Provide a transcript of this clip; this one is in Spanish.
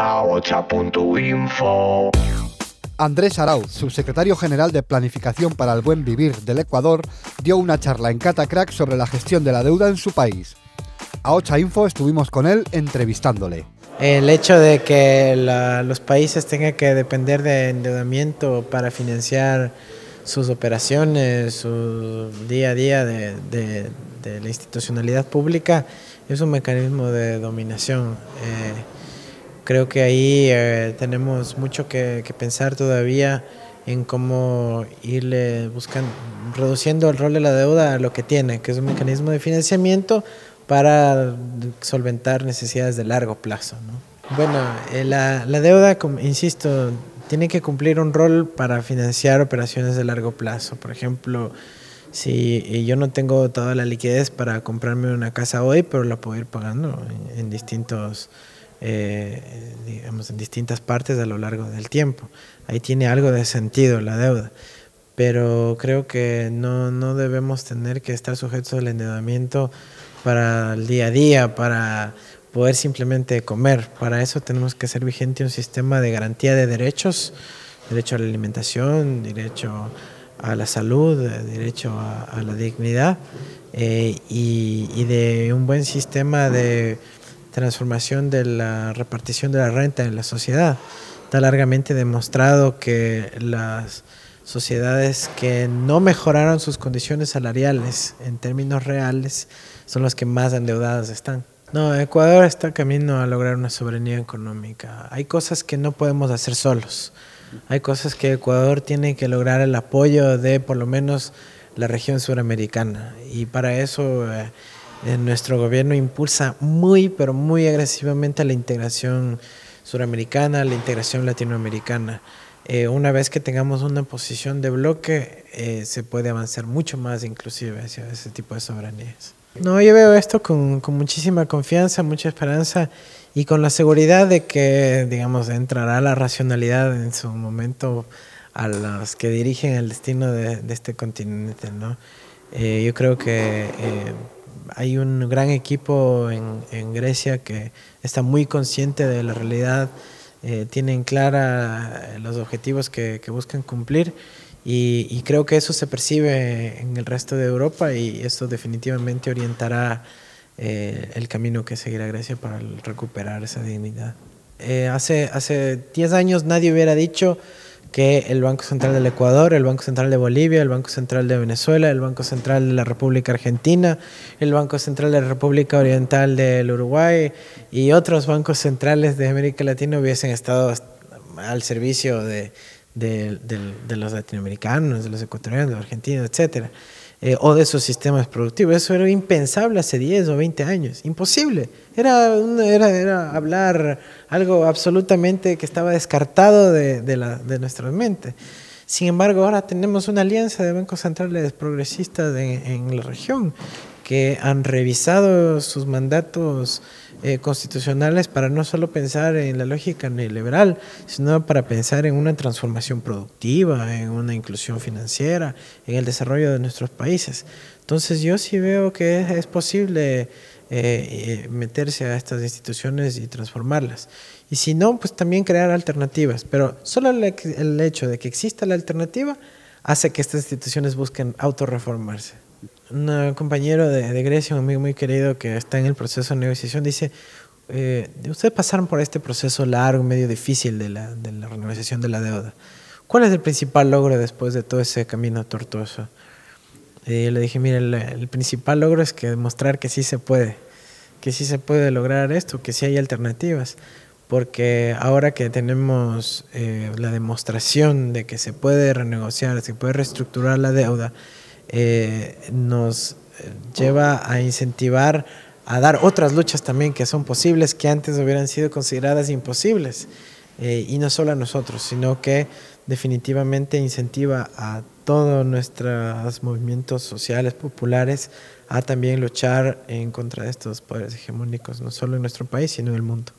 a info. Andrés Arauz, subsecretario general de Planificación para el Buen Vivir del Ecuador, dio una charla en Catacrack sobre la gestión de la deuda en su país. A Ocha Info estuvimos con él entrevistándole. El hecho de que los países tengan que depender de endeudamiento para financiar sus operaciones, su día a día de, la institucionalidad pública, es un mecanismo de dominación. Eh, creo que ahí eh, tenemos mucho que, pensar todavía en cómo irle buscando, reduciendo el rol de la deuda a lo que tiene, que es un mecanismo de financiamiento para solventar necesidades de largo plazo. Bueno, eh, la, la deuda, insisto, tiene que cumplir un rol para financiar operaciones de largo plazo. Por ejemplo, si eh, yo no tengo toda la liquidez para comprarme una casa hoy, pero la puedo ir pagando en distintos eh, digamos, en distintas partes a lo largo del tiempo. Ahí tiene algo de sentido la deuda, pero creo que no, debemos tener que estar sujetos al endeudamiento para el día a día, para poder simplemente comer. Para eso tenemos que ser vigente un sistema de garantía de derechos, derecho a la alimentación, derecho a la salud, derecho a, la dignidad eh, y, y, de un buen sistema de transformación de la repartición de la renta en la sociedad. Está largamente demostrado que las sociedades que no mejoraron sus condiciones salariales en términos reales son las que más endeudadas están. No, Ecuador está camino a lograr una soberanía económica. Hay cosas que no podemos hacer solos. Hay cosas que Ecuador tiene que lograr el apoyo de por lo menos la región suramericana. Y para eso... Eh, nuestro gobierno impulsa muy, pero muy agresivamente la integración suramericana, la integración latinoamericana. Eh, una vez que tengamos una posición de bloque, eh, se puede avanzar mucho más inclusive hacia ese tipo de soberanías. No, yo veo esto con, muchísima confianza, mucha esperanza y con la seguridad de que, digamos, entrará la racionalidad en su momento a los que dirigen el destino de, este continente, ¿no? Eh, yo creo que hay un gran equipo en, Grecia que está muy consciente de la realidad, eh, tienen clara eh, los objetivos que, buscan cumplir y, creo que eso se percibe en el resto de Europa y esto definitivamente orientará eh, el camino que seguirá Grecia para recuperar esa dignidad. hace, hace 10 años nadie hubiera dicho que el Banco Central del Ecuador, el Banco Central de Bolivia, el Banco Central de Venezuela, el Banco Central de la República Argentina, el Banco Central de la República Oriental del Uruguay y otros bancos centrales de América Latina hubiesen estado al servicio de, de, los latinoamericanos, de los ecuatorianos, de los argentinos, etcétera, eh, o de esos sistemas productivos. Eso era impensable hace 10 o 20 años, imposible. Era, era, era hablar algo absolutamente que estaba descartado de, de, nuestra mente. Sin embargo, ahora tenemos una alianza de bancos centrales progresistas en la región que han revisado sus mandatos eh, constitucionales para no solo pensar en la lógica neoliberal, sino para pensar en una transformación productiva, en una inclusión financiera, en el desarrollo de nuestros países. Entonces yo sí veo que es, posible eh, eh, meterse a estas instituciones y transformarlas. Y si no, pues también crear alternativas. Pero solo el, el hecho de que exista la alternativa hace que estas instituciones busquen autorreformarse un compañero de, Grecia, un amigo muy querido que está en el proceso de negociación, dice, eh, ustedes pasaron por este proceso largo, medio difícil de la, renegociación de la deuda. ¿Cuál es el principal logro después de todo ese camino tortuoso? Y le dije, mire, el, principal logro es que demostrar que sí se puede, que sí se puede lograr esto, que sí hay alternativas, porque ahora que tenemos eh, la demostración de que se puede renegociar, se puede reestructurar la deuda, eh, nos eh, lleva a incentivar a dar otras luchas también que son posibles, que antes hubieran sido consideradas imposibles. Eh, y no solo a nosotros, sino que definitivamente incentiva a todos nuestros movimientos sociales, populares, a también luchar en contra de estos poderes hegemónicos, no solo en nuestro país, sino en el mundo.